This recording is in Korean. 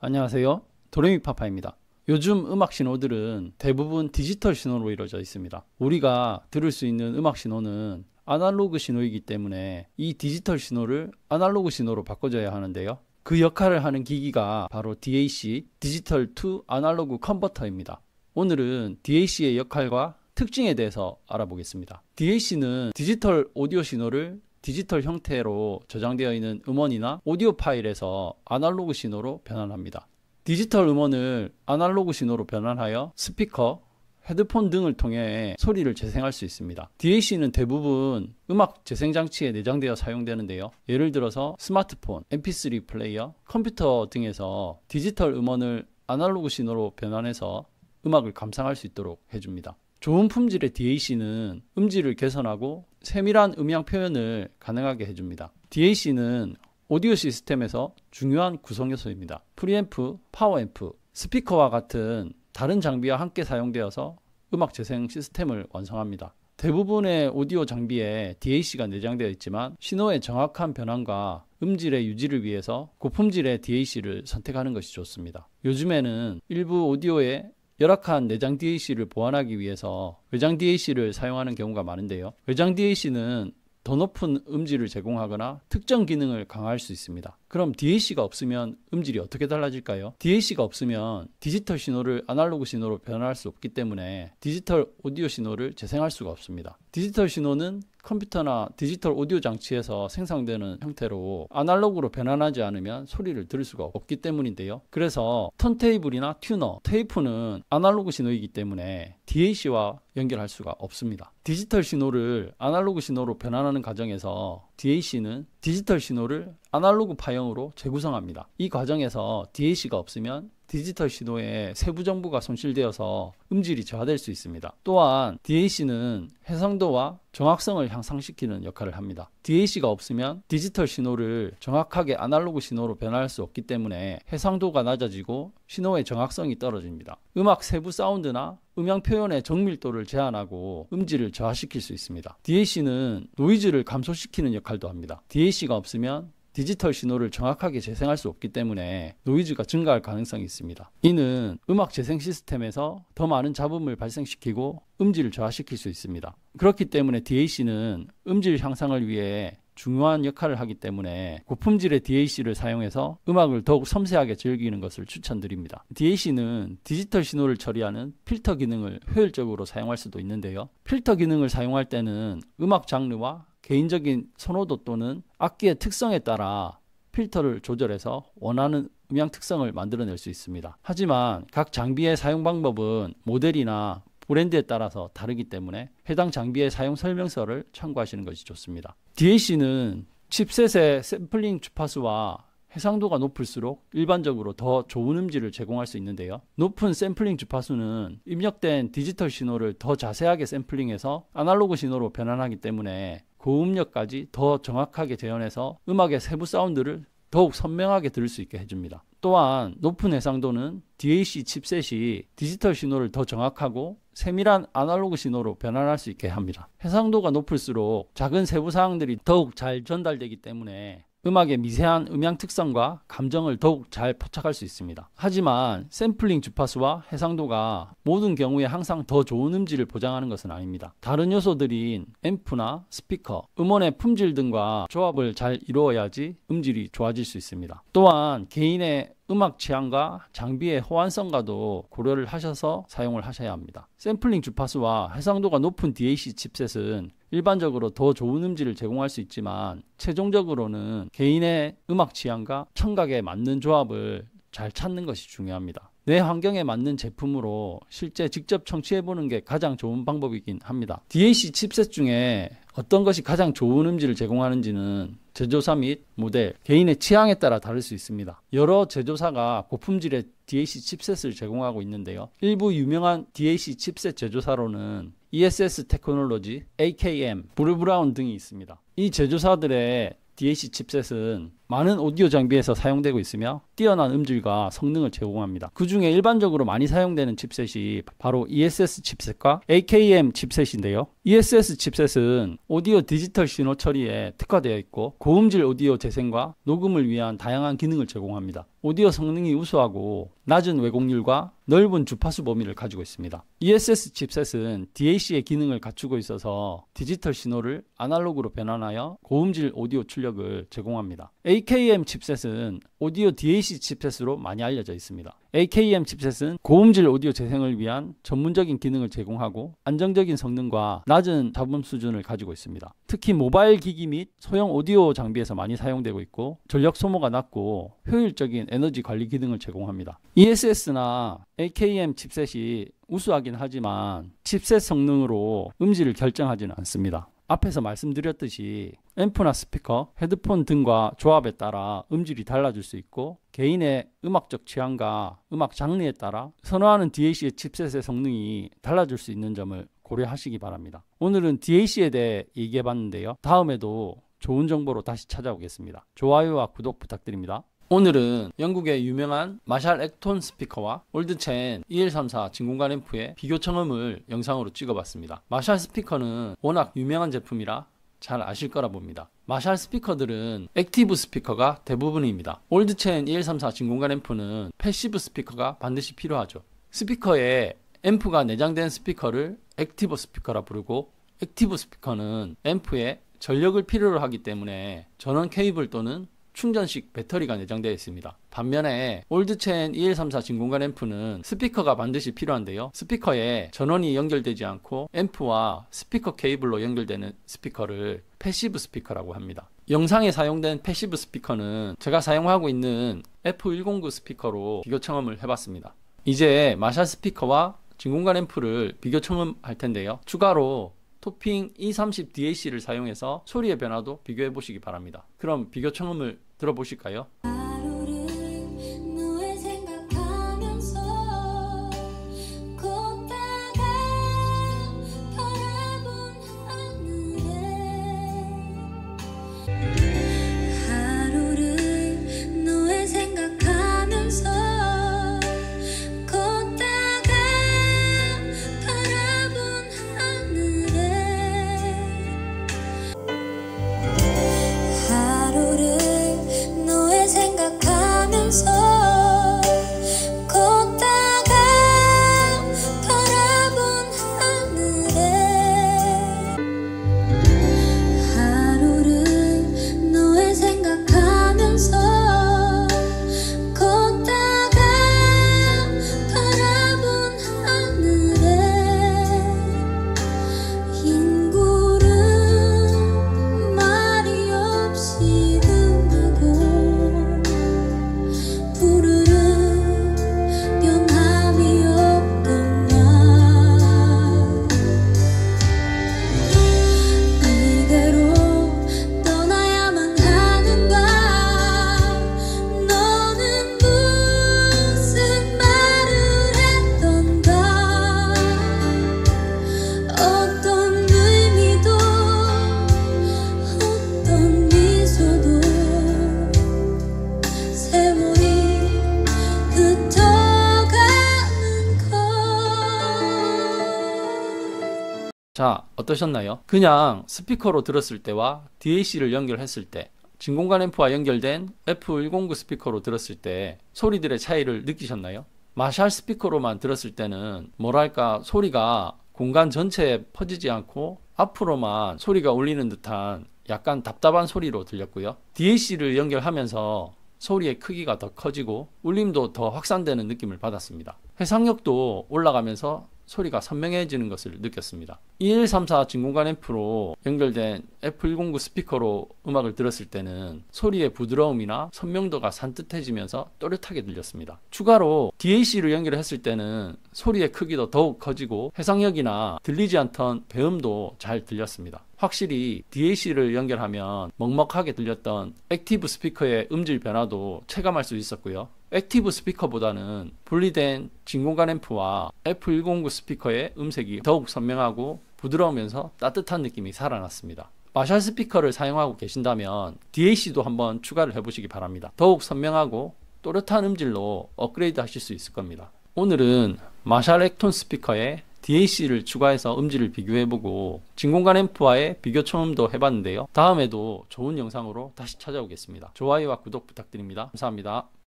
안녕하세요. 도레미파파입니다. 요즘 음악 신호들은 대부분 디지털 신호로 이루어져 있습니다. 우리가 들을 수 있는 음악 신호는 아날로그 신호이기 때문에 이 디지털 신호를 아날로그 신호로 바꿔줘야 하는데요. 그 역할을 하는 기기가 바로 DAC 디지털 투 아날로그 컨버터입니다. 오늘은 DAC의 역할과 특징에 대해서 알아보겠습니다. DAC는 디지털 오디오 신호를 디지털 형태로 저장되어 있는 음원이나 오디오 파일에서 아날로그 신호로 변환합니다. 디지털 음원을 아날로그 신호로 변환하여 스피커, 헤드폰 등을 통해 소리를 재생할 수 있습니다. DAC는 대부분 음악 재생 장치에 내장되어 사용되는데요. 예를 들어서 스마트폰, MP3 플레이어, 컴퓨터 등에서 디지털 음원을 아날로그 신호로 변환해서 음악을 감상할 수 있도록 해줍니다. 좋은 품질의 DAC는 음질을 개선하고 세밀한 음향 표현을 가능하게 해줍니다. DAC는 오디오 시스템에서 중요한 구성 요소입니다. 프리앰프, 파워앰프, 스피커와 같은 다른 장비와 함께 사용되어서 음악 재생 시스템을 완성합니다. 대부분의 오디오 장비에 DAC가 내장되어 있지만 신호의 정확한 변환과 음질의 유지를 위해서 고품질의 DAC를 선택하는 것이 좋습니다. 요즘에는 일부 오디오에 열악한 내장 DAC를 보완하기 위해서 외장 DAC를 사용하는 경우가 많은데요. 외장 DAC는 더 높은 음질을 제공하거나 특정 기능을 강화할 수 있습니다. 그럼 DAC가 없으면 음질이 어떻게 달라질까요? DAC가 없으면 디지털 신호를 아날로그 신호로 변환할 수 없기 때문에 디지털 오디오 신호를 재생할 수가 없습니다. 디지털 신호는 컴퓨터나 디지털 오디오 장치에서 생성되는 형태로 아날로그로 변환하지 않으면 소리를 들을 수가 없기 때문인데요. 그래서 턴테이블이나 튜너, 테이프는 아날로그 신호이기 때문에 DAC와 연결할 수가 없습니다. 디지털 신호를 아날로그 신호로 변환하는 과정에서 DAC는 디지털 신호를 아날로그 파형으로 재구성합니다. 이 과정에서 DAC가 없으면 디지털 신호에 세부 정보가 손실되어서 음질이 저하될 수 있습니다. 또한 DAC는 해상도와 정확성을 향상시키는 역할을 합니다. DAC가 없으면 디지털 신호를 정확하게 아날로그 신호로 변화할 수 없기 때문에 해상도가 낮아지고 신호의 정확성이 떨어집니다. 음악 세부 사운드나 음향 표현의 정밀도를 제한하고 음질을 저하시킬 수 있습니다. DAC는 노이즈를 감소시키는 역할도 합니다. DAC가 없으면 디지털 신호를 정확하게 재생할 수 없기 때문에 노이즈가 증가할 가능성이 있습니다. 이는 음악 재생 시스템에서 더 많은 잡음을 발생시키고 음질을 저하시킬 수 있습니다. 그렇기 때문에 DAC는 음질 향상을 위해 중요한 역할을 하기 때문에 고품질의 DAC를 사용해서 음악을 더욱 섬세하게 즐기는 것을 추천드립니다. DAC는 디지털 신호를 처리하는 필터 기능을 효율적으로 사용할 수도 있는데요. 필터 기능을 사용할 때는 음악 장르와 개인적인 선호도 또는 악기의 특성에 따라 필터를 조절해서 원하는 음향 특성을 만들어낼 수 있습니다. 하지만 각 장비의 사용 방법은 모델이나 브랜드에 따라서 다르기 때문에 해당 장비의 사용 설명서를 참고하시는 것이 좋습니다. DAC는 칩셋의 샘플링 주파수와 해상도가 높을수록 일반적으로 더 좋은 음질을 제공할 수 있는데요. 높은 샘플링 주파수는 입력된 디지털 신호를 더 자세하게 샘플링해서 아날로그 신호로 변환하기 때문에 고음역까지 더 정확하게 재현해서 음악의 세부 사운드를 더욱 선명하게 들을 수 있게 해줍니다. 또한 높은 해상도는 DAC 칩셋이 디지털 신호를 더 정확하고 세밀한 아날로그 신호로 변환할 수 있게 합니다. 해상도가 높을수록 작은 세부 사항들이 더욱 잘 전달되기 때문에 음악의 미세한 음향 특성과 감정을 더욱 잘 포착할 수 있습니다. 하지만 샘플링 주파수와 해상도가 모든 경우에 항상 더 좋은 음질을 보장하는 것은 아닙니다. 다른 요소들인 앰프나 스피커, 음원의 품질 등과 조합을 잘 이루어야지 음질이 좋아질 수 있습니다. 또한 개인의 음악 취향과 장비의 호환성과도 고려를 하셔서 사용을 하셔야 합니다. 샘플링 주파수와 해상도가 높은 DAC 칩셋은 일반적으로 더 좋은 음질을 제공할 수 있지만 최종적으로는 개인의 음악 취향과 청각에 맞는 조합을 잘 찾는 것이 중요합니다. 내 환경에 맞는 제품으로 실제 직접 청취해보는 게 가장 좋은 방법이긴 합니다. DAC 칩셋 중에 어떤 것이 가장 좋은 음질을 제공하는지는 제조사 및 모델, 개인의 취향에 따라 다를 수 있습니다. 여러 제조사가 고품질의 DAC 칩셋을 제공하고 있는데요. 일부 유명한 DAC 칩셋 제조사로는 ESS 테크놀로지, AKM, 브루브라운 등이 있습니다. 이 제조사들의 DAC 칩셋은 많은 오디오 장비에서 사용되고 있으며 뛰어난 음질과 성능을 제공합니다. 그 중에 일반적으로 많이 사용되는 칩셋이 바로 ESS 칩셋과 AKM 칩셋인데요. ESS 칩셋은 오디오 디지털 신호 처리에 특화되어 있고 고음질 오디오 재생과 녹음을 위한 다양한 기능을 제공합니다. 오디오 성능이 우수하고 낮은 왜곡률과 넓은 주파수 범위를 가지고 있습니다. ESS 칩셋은 DAC의 기능을 갖추고 있어서 디지털 신호를 아날로그로 변환하여 고음질 오디오 출력을 제공합니다. AKM 칩셋은 오디오 DAC 칩셋으로 많이 알려져 있습니다. AKM 칩셋은 고음질 오디오 재생을 위한 전문적인 기능을 제공하고 안정적인 성능과 낮은 잡음 수준을 가지고 있습니다. 특히 모바일 기기 및 소형 오디오 장비에서 많이 사용되고 있고 전력 소모가 낮고 효율적인 에너지 관리 기능을 제공합니다. ESS나 AKM 칩셋이 우수하긴 하지만 칩셋 성능으로 음질을 결정하지는 않습니다. 앞에서 말씀드렸듯이 앰프나 스피커, 헤드폰 등과 조합에 따라 음질이 달라질 수 있고 개인의 음악적 취향과 음악 장르에 따라 선호하는 DAC의 칩셋의 성능이 달라질 수 있는 점을 고려하시기 바랍니다. 오늘은 DAC에 대해 얘기해 봤는데요. 다음에도 좋은 정보로 다시 찾아오겠습니다. 좋아요와 구독 부탁드립니다. 오늘은 영국의 유명한 마샬 액톤 스피커와 올드첸 2134 진공관 앰프의 비교 청음을 영상으로 찍어봤습니다. 마샬 스피커는 워낙 유명한 제품이라 잘 아실 거라 봅니다. 마샬 스피커들은 액티브 스피커가 대부분입니다. 올드첸 2134 진공관 앰프는 패시브 스피커가 반드시 필요하죠. 스피커에 앰프가 내장된 스피커를 액티브 스피커라 부르고 액티브 스피커는 앰프에 전력을 필요로 하기 때문에 전원 케이블 또는 충전식 배터리가 내장되어 있습니다. 반면에 올드체인2134 진공관 앰프는 스피커가 반드시 필요한데요. 스피커에 전원이 연결되지 않고 앰프와 스피커 케이블로 연결되는 스피커를 패시브 스피커라고 합니다. 영상에 사용된 패시브 스피커는 제가 사용하고 있는 F109 스피커로 비교 청음을 해봤습니다. 이제 마샬 스피커와 진공관 앰프를 비교 청음할 텐데요. 추가로 토핑 E30DAC를 사용해서 소리의 변화도 비교해 보시기 바랍니다. 그럼 비교 청음을 들어보실까요? 자 어떠셨나요? 그냥 스피커로 들었을 때와 DAC를 연결했을 때 진공관 앰프와 연결된 F109 스피커로 들었을 때 소리들의 차이를 느끼셨나요? 마샬 스피커로만 들었을 때는 뭐랄까 소리가 공간 전체에 퍼지지 않고 앞으로만 소리가 울리는 듯한 약간 답답한 소리로 들렸고요. DAC를 연결하면서 소리의 크기가 더 커지고 울림도 더 확산되는 느낌을 받았습니다. 해상력도 올라가면서 소리가 선명해지는 것을 느꼈습니다. 2134 진공관 앰프로 연결된 F109 스피커로 음악을 들었을 때는 소리의 부드러움이나 선명도가 산뜻해지면서 또렷하게 들렸습니다. 추가로 DAC를 연결했을 때는 소리의 크기도 더욱 커지고 해상력이나 들리지 않던 배음도 잘 들렸습니다. 확실히 DAC를 연결하면 먹먹하게 들렸던 액티브 스피커의 음질 변화도 체감할 수 있었고요. 액티브 스피커보다는 분리된 진공관 앰프와 F109 스피커의 음색이 더욱 선명하고 부드러우면서 따뜻한 느낌이 살아났습니다. 마샬 스피커를 사용하고 계신다면 DAC도 한번 추가를 해보시기 바랍니다. 더욱 선명하고 또렷한 음질로 업그레이드 하실 수 있을 겁니다. 오늘은 마샬 액톤 스피커에 DAC를 추가해서 음질을 비교해보고 진공관 앰프와의 비교 첨음도 해봤는데요. 다음에도 좋은 영상으로 다시 찾아오겠습니다. 좋아요와 구독 부탁드립니다. 감사합니다.